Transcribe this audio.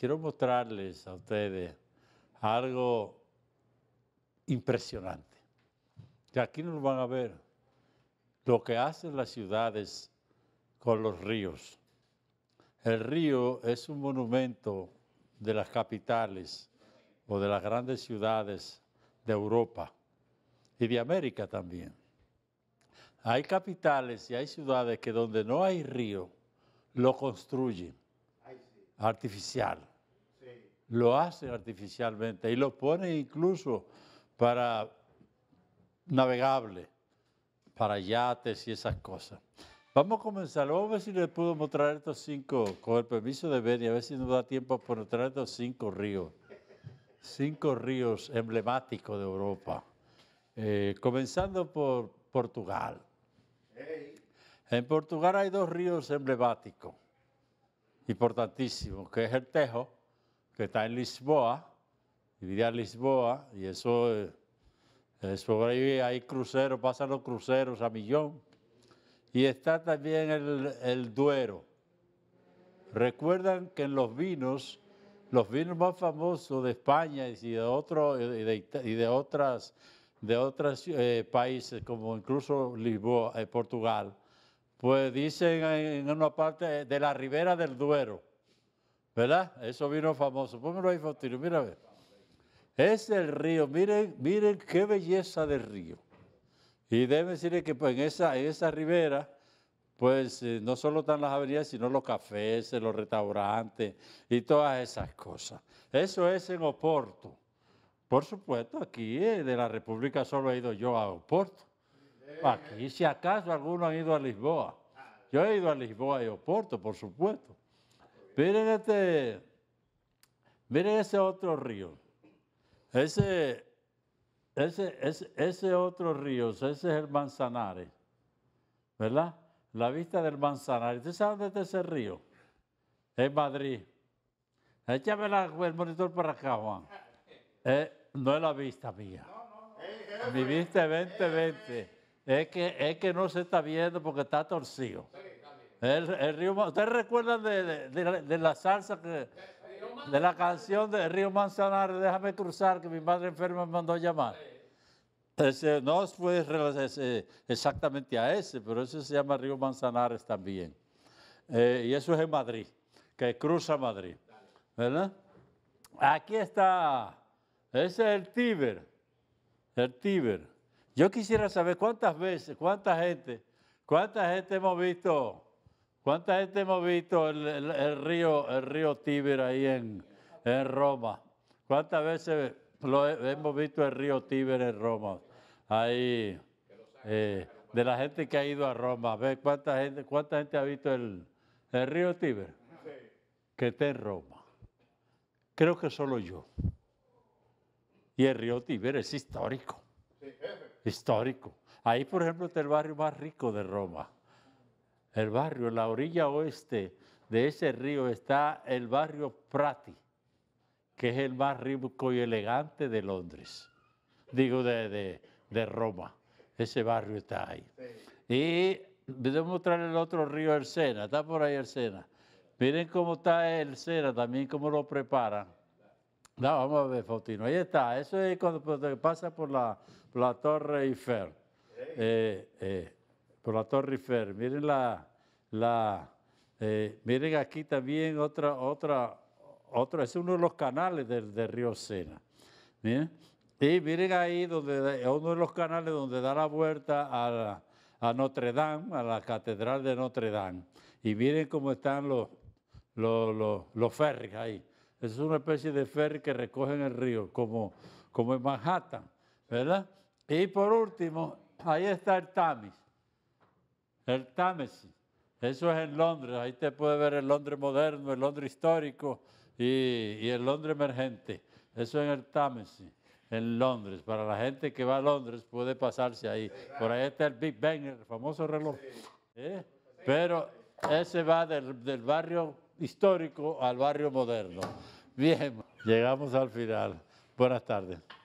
quiero mostrarles a ustedes algo impresionante. Que aquí nos van a ver lo que hacen las ciudades con los ríos. El río es un monumento de las capitales o de las grandes ciudades de Europa y de América también. Hay capitales y hay ciudades que donde no hay río, lo construyen artificial lo hacen artificialmente y lo pone incluso para navegable, para yates y esas cosas. Vamos a comenzar. Vamos a ver si les puedo mostrar estos cinco, con el permiso de Beni, a ver si nos da tiempo por mostrar estos cinco ríos. Cinco ríos emblemáticos de Europa. Eh, comenzando por Portugal. En Portugal hay dos ríos emblemáticos, importantísimos, que es el Tejo que está en Lisboa, vivía en Lisboa, y eso, eh, sobre ahí hay cruceros, pasan los cruceros a millón. Y está también el, Duero. Recuerdan que en los vinos, los vinos más famosos de España y de, otro, y de, otras otros eh, países, como incluso Lisboa, y eh, Portugal, pues dicen en una parte de la ribera del Duero ¿Verdad? Eso vino famoso. ahí, mira ver. Es el río, miren, miren qué belleza del río. Y debe decirle que pues, en, esa, esa ribera, pues eh, no solo están las avenidas, sino los cafés, los restaurantes y todas esas cosas. Eso es en Oporto. Por supuesto, aquí eh, de la República solo he ido yo a Oporto. Aquí, si acaso, algunos han ido a Lisboa. Yo he ido a Lisboa y Oporto, por supuesto. Miren este, miren ese otro río. Ese, ese, ese, ese otro río, ese es el Manzanares, ¿verdad? La vista del Manzanares. ¿Usted sabe dónde está ese río? En Madrid. Échame el monitor para acá, Juan. Eh, no es la vista mía. Mi vista es 2020. Es que, es que no se está viendo porque está torcido río, ¿Ustedes recuerdan de, la salsa, de la canción del Río Manzanares, déjame cruzar, que mi madre enferma me mandó a llamar? no fue exactamente a ese, pero ese se llama Río Manzanares también. Eh, y eso es en Madrid, que cruza Madrid. ¿Verdad? Aquí está, ese es el Tíber, el Tíber. Yo quisiera saber cuántas veces, cuánta gente, cuánta gente hemos visto ¿Cuánta gente hemos visto el, río, el río Tíber ahí en, Roma? ¿Cuántas veces hemos visto el río Tíber en Roma? Ahí, eh, de la gente que ha ido a Roma. cuánta gente, ha visto el, el río Tíber? Que está en Roma. Creo que solo yo. Y el río Tíber es histórico. Histórico. Ahí, por ejemplo, está el barrio más rico de Roma el barrio, en la orilla oeste de ese río está el barrio Prati, que es el más rico y elegante de Londres, digo de, Roma, ese barrio está ahí. les Y a mostrar el otro río, el Sena, está por ahí el Sena. Miren cómo está el Sena también, cómo lo preparan. No, vamos a ver, Fautino. ahí está, eso es cuando pasa por la, la Torre Eiffel por la Torre Eiffel. Miren la, eh, miren aquí también otra, otra, otra, es uno de los canales del, río Sena. Y miren ahí donde uno de los canales donde da la vuelta a, Notre Dame, a la catedral de Notre Dame. Y miren cómo están los, los, ferries ahí. Es una especie de ferry que recogen el río, como, como en Manhattan, ¿verdad? Y por último, ahí está el Tamis el Támesis. Eso es en Londres, ahí te puede ver el Londres moderno, el Londres histórico y, el Londres emergente. Eso en el Támesis, en Londres. Para la gente que va a Londres puede pasarse ahí. Por ahí está el Big Bang, el famoso reloj. ¿Eh? Pero ese va del barrio histórico al barrio moderno. Bien, llegamos al final. Buenas tardes.